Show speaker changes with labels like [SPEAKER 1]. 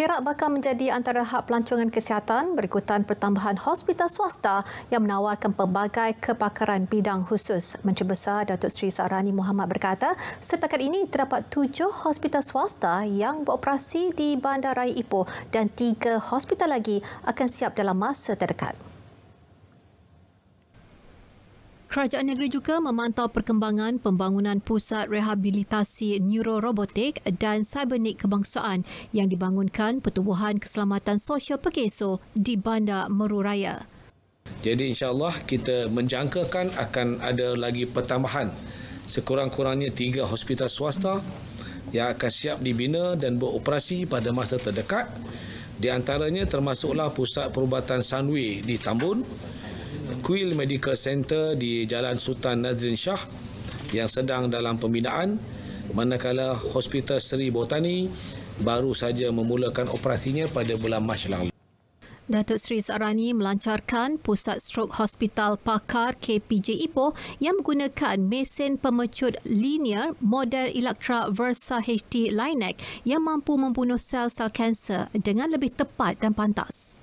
[SPEAKER 1] Perak bakal menjadi antara hak pelancongan kesihatan berikutan pertambahan hospital swasta yang menawarkan pelbagai kepakaran bidang khusus. Menteri Besar Datuk Seri Sarani Muhammad berkata, setakat ini terdapat tujuh hospital swasta yang beroperasi di Bandaraya Ipoh dan tiga hospital lagi akan siap dalam masa terdekat. Kerajaan negeri juga memantau perkembangan pembangunan pusat rehabilitasi neurorobotik dan cybernik kebangsaan yang dibangunkan Pertubuhan Keselamatan Sosial Pekeso di Bandar Meru Raya.
[SPEAKER 2] Jadi insyaAllah kita menjangkakan akan ada lagi pertambahan sekurang-kurangnya tiga hospital swasta yang akan siap dibina dan beroperasi pada masa terdekat. Di antaranya termasuklah pusat perubatan Sunway di Tambun Quill Medical Center di Jalan Sultan Nazrin Shah yang sedang dalam pembinaan manakala Hospital Seri Botani baru saja memulakan operasinya pada bulan Mac lalu.
[SPEAKER 1] Datuk Seri Sarani melancarkan Pusat Stroke Hospital Pakar KPJ Ipoh yang menggunakan mesin pemecut linear model Electra Versa HD Linac yang mampu membunuh sel-sel kanser dengan lebih tepat dan pantas.